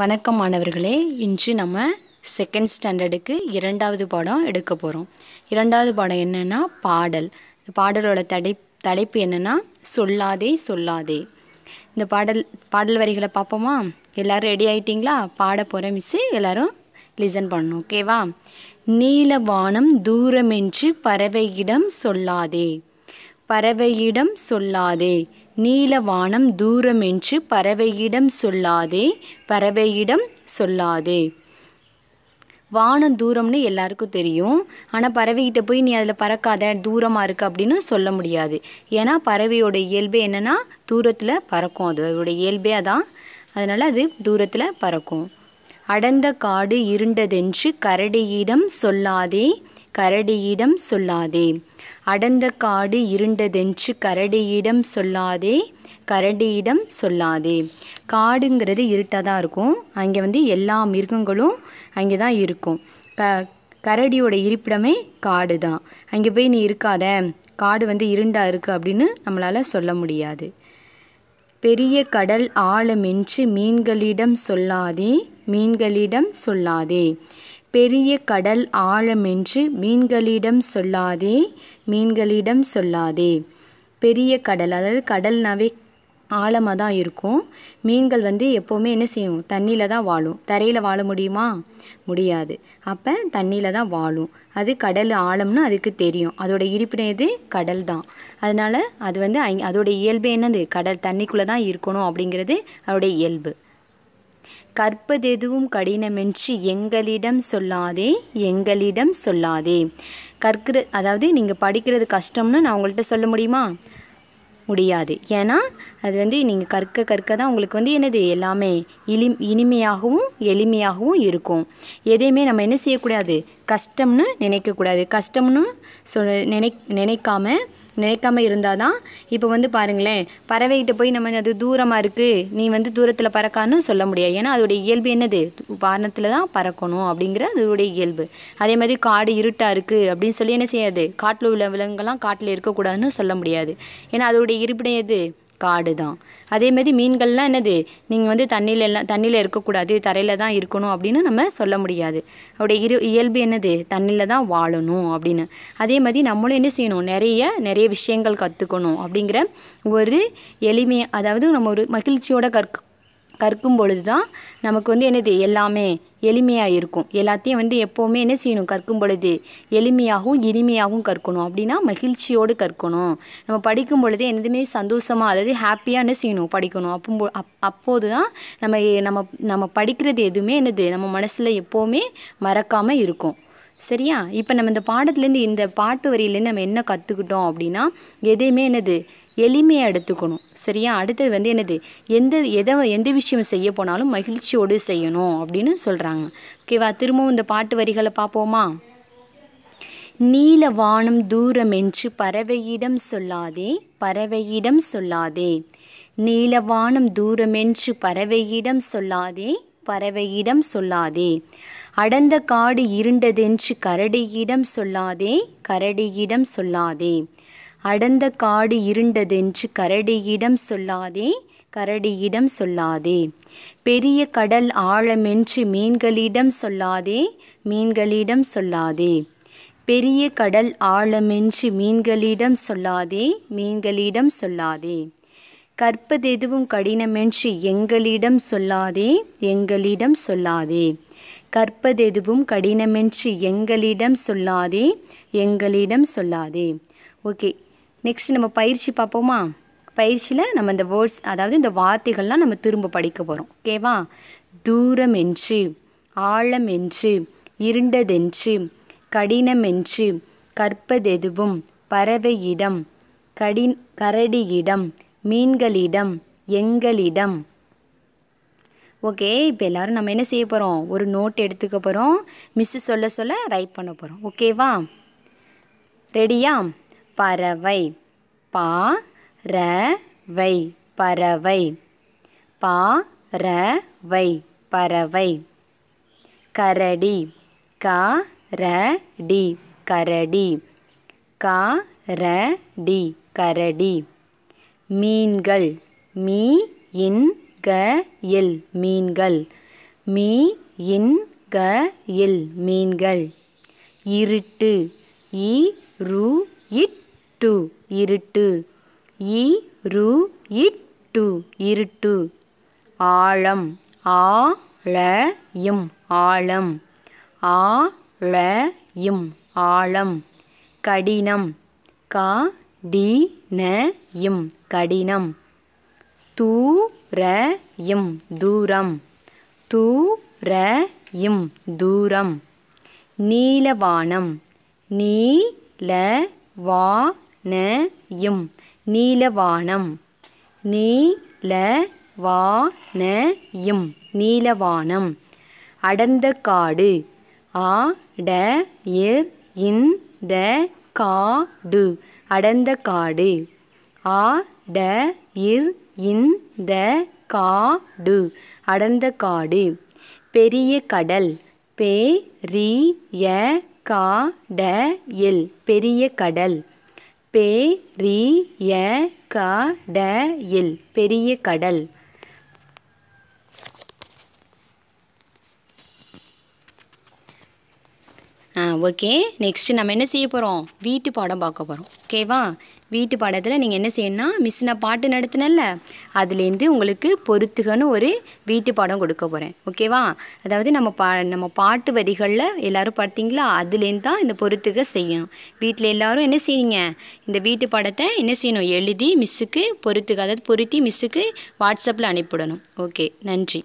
வணக்கம் மாணவர்களே இன்று நம்ம செகண்ட் ஸ்டாண்டர்டுக்கு இரண்டாவது பாடம் எடுக்க போகிறோம் இரண்டாவது பாடம் என்னென்னா பாடல் இந்த பாடலோட தடை தலைப்பு என்னென்னா சொல்லாதே சொல்லாதே இந்த பாடல் பாடல் வரிகளை பார்ப்போமா எல்லோரும் ரெடி ஆகிட்டிங்களா பாட போகிற மிஸ்ஸு எல்லோரும் லிசன் பண்ணணும் ஓகேவா நீல வானம் தூரமென்று பறவையிடம் சொல்லாதே பறவையிடம் சொல்லாதே நீலவானம் தூரமென்று பறவையிடம் சொல்லாதே பறவையிடம் சொல்லாதே வானம் தூரம்னு எல்லாருக்கும் தெரியும் ஆனால் பறவைகிட்ட போய் நீ அதில் பறக்காத தூரமாக இருக்குது அப்படின்னு சொல்ல முடியாது ஏன்னா பறவையோட இயல்பே என்னென்னா தூரத்தில் பறக்கும் அது அதோட இயல்பே அதான் அதனால் அது தூரத்தில் பறக்கும் அடர்ந்த காடு இருண்டதென்று கரடியிடம் சொல்லாதே கரடியிடம் சொல்லாதே அடர்ந்த காடு இருண்டதென்று கரடியிடம் சொல்லாதே கரடியிடம் சொல்லாதே காடுங்கிறது இருட்டாக தான் இருக்கும் அங்கே வந்து எல்லா மிருகங்களும் அங்கே தான் இருக்கும் க கரடியோட இருப்பிடமே காடு தான் அங்கே போய் நீ இருக்காத காடு வந்து இருண்டாக இருக்குது அப்படின்னு நம்மளால் சொல்ல முடியாது பெரிய கடல் ஆழமென்று மீன்களிடம் சொல்லாதே மீன்களிடம் சொல்லாதே பெரிய கடல் ஆழமென்று மீன்களிடம் சொல்லாதே மீன்களிடம் சொல்லாதே பெரிய கடல் அதாவது கடல்னாவே ஆழமாக தான் இருக்கும் மீன்கள் வந்து எப்போவுமே என்ன செய்யும் தண்ணியில் தான் வாழும் தரையில் வாழ முடியுமா முடியாது அப்போ தண்ணியில் தான் வாழும் அது கடல் ஆழம்னு அதுக்கு தெரியும் அதோட இருப்பிடம் கடல் தான் அதனால் அது வந்து அதோட இயல்பு என்னது கடல் தண்ணிக்குள்ளே தான் இருக்கணும் அப்படிங்கிறது அதோடைய இயல்பு கற்பதெதுவும் கடினமென்று எங்களிடம் சொல்லாதே எங்களிடம் சொல்லாதே கற்கிற அதாவது நீங்கள் படிக்கிறது கஷ்டம்னு நான் உங்கள்கிட்ட சொல்ல முடியுமா முடியாது ஏன்னா அது வந்து நீங்கள் கற்க கற்க தான் உங்களுக்கு வந்து என்னது எல்லாமே இளி இனிமையாகவும் எளிமையாகவும் இருக்கும் எதையுமே நம்ம என்ன செய்யக்கூடாது கஷ்டம்னு நினைக்கக்கூடாது கஷ்டம்னு சொல் நினை நினைக்காம நினைக்காம இருந்தால் தான் இப்போ வந்து பாருங்களேன் பறவைகிட்ட போய் நம்ம அது தூரமாக இருக்குது நீ வந்து தூரத்தில் பறக்கான்னு சொல்ல முடியாது ஏன்னா அதோடைய இயல்பு என்னது வானத்தில் தான் பறக்கணும் அப்படிங்கிற அதோடைய இயல்பு அதே மாதிரி காடு இருட்டாக இருக்குது அப்படின்னு சொல்லி என்ன செய்யாது காட்டில் உள்ள விலங்குகள்லாம் காட்டில் இருக்கக்கூடாதுன்னு சொல்ல முடியாது ஏன்னா அதோடைய இருப்பிடையது காடு தான் அதேமாதிரி மீன்கள்லாம் என்னது நீங்கள் வந்து தண்ணியில் எல்லாம் தண்ணியில் இருக்கக்கூடாது தரையில் தான் இருக்கணும் அப்படின்னு நம்ம சொல்ல முடியாது அவருடைய இரு இயல்பு என்னது தண்ணியில் தான் வாழணும் அப்படின்னு அதே மாதிரி நம்மளும் என்ன செய்யணும் நிறைய நிறைய விஷயங்கள் கற்றுக்கணும் அப்படிங்கிற ஒரு எளிமையை அதாவது நம்ம ஒரு மகிழ்ச்சியோட கற்க கற்கும் பொழுது தான் நமக்கு வந்து என்னது எல்லாமே எளிமையாக இருக்கும் எல்லாத்தையும் வந்து எப்போவுமே என்ன செய்யணும் கற்கும் பொழுது எளிமையாகவும் இனிமையாகவும் கற்கணும் அப்படின்னா மகிழ்ச்சியோடு கற்கணும் நம்ம படிக்கும் பொழுது என்னதுமே சந்தோஷமாக அதாவது ஹாப்பியாக என்ன செய்யணும் படிக்கணும் அப்போ அப் அப்போது தான் நம்ம நம்ம நம்ம படிக்கிறது எதுவுமே என்னது நம்ம மனசில் எப்போவுமே மறக்காமல் இருக்கும் சரியா இப்போ நம்ம இந்த பாடத்துலேருந்து இந்த பாட்டு வரியிலேருந்து நம்ம என்ன கற்றுக்கிட்டோம் அப்படின்னா எதையுமே என்னது எளிமையை எடுத்துக்கணும் சரியா அடுத்தது வந்து என்னது எந்த எதை எந்த விஷயம் செய்ய போனாலும் மகிழ்ச்சியோடு செய்யணும் அப்படின்னு சொல்கிறாங்க ஓகேவா திரும்பவும் இந்த பாட்டு வரிகளை பார்ப்போமா நீல வானம் தூரமென்று பறவையிடம் சொல்லாதே பறவையிடம் சொல்லாதே நீல வானம் தூரமென்று பறவையிடம் சொல்லாதே பறவையிடம் சொல்லாதே அடந்த காடு இருண்டதென்று கரடியிடம் சொல்லாதே கரடியிடம் சொல்லாதே அடந்த காடு இருண்டதென்று கரடியிடம் சொல்லாதே கரடியிடம் சொல்லாதே பெரிய கடல் ஆழமென்று மீன்களிடம் சொல்லாதே மீன்களிடம் சொல்லாதே பெரிய கடல் ஆழமென்று மீன்களிடம் சொல்லாதே மீன்களிடம் சொல்லாதே கற்பதெதுவும் கடினமென்று எங்களிடம் சொல்லாதே எங்களிடம் சொல்லாதே கற்பதெதுவும் கடினமென்று எங்களிடம் சொல்லாதே எங்களிடம் சொல்லாதே ஓகே நெக்ஸ்ட் நம்ம பயிற்சி பார்ப்போமா பயிற்சியில் நம்ம இந்த வேர்ட்ஸ் அதாவது இந்த வார்த்தைகள்லாம் நம்ம திரும்ப படிக்க போகிறோம் ஓகேவா தூரம் என்று ஆழம் என்று இருண்டதென்று கடினம் என்று கற்பதெதுவும் பறவை இடம் கடி இடம் மீன்களிடம் எங்களிடம் ஓகே இப்போ எல்லோரும் நம்ம என்ன செய்ய போகிறோம் ஒரு நோட் எடுத்துக்க போகிறோம் மிஸ்ஸு சொல்ல சொல்ல ரைட் பண்ண போகிறோம் ஓகேவா ரெடியா பறவை பா ர வை பறவை பா ர வை பறவை கரடி க ர டி கரடி க ர டி கரடி மீன்கள் மீ இன் க எல் மீன்கள் மீ இன் க எல் மீன்கள் இருட்டு இ ரு இட் இட்டு இருட்டு இ ரு இட்டு இருட்டு ஆழம் ஆ ல இம் ஆழம் ஆ ல இம் ஆழம் கடினம் க டி ந இம் கடினம் தூர இம் தூரம் தூர இம் தூரம் நீலவானம் நீ ல வா ந நீலவானம் நீல வா நீலவானம் அடர்ந்த காடு ஆ ட இர் இந்த காடு அடர்ந்த காடு ஆ ட இர் இந்த காடு அடர்ந்த காடு பெரிய கடல் பே ரி ய கா ட எல் பெரிய கடல் பெரிய கடல் பெரிய கடல் ஓகே நெக்ஸ்ட்டு நம்ம என்ன செய்ய போகிறோம் வீட்டு பாடம் பார்க்க போகிறோம் ஓகேவா வீட்டு பாடத்தில் நீங்கள் என்ன செய்யணும்னா மிஸ் நான் பாட்டு நடத்துனல அதுலேருந்து உங்களுக்கு பொறுத்துகன்னு ஒரு வீட்டு பாடம் கொடுக்க போகிறேன் ஓகேவா அதாவது நம்ம பா நம்ம பாட்டு வரிகளில் எல்லோரும் பார்த்தீங்களா அதுலேருந்து தான் இந்த பொறுத்துக செய்யணும் வீட்டில் எல்லோரும் என்ன செய்யுங்க இந்த வீட்டு பாடத்தை என்ன செய்யணும் எழுதி மிஸ்ஸுக்கு பொறுத்துக அதாவது பொருத்தி மிஸ்ஸுக்கு வாட்ஸ்அப்பில் அனுப்பிவிடணும் ஓகே நன்றி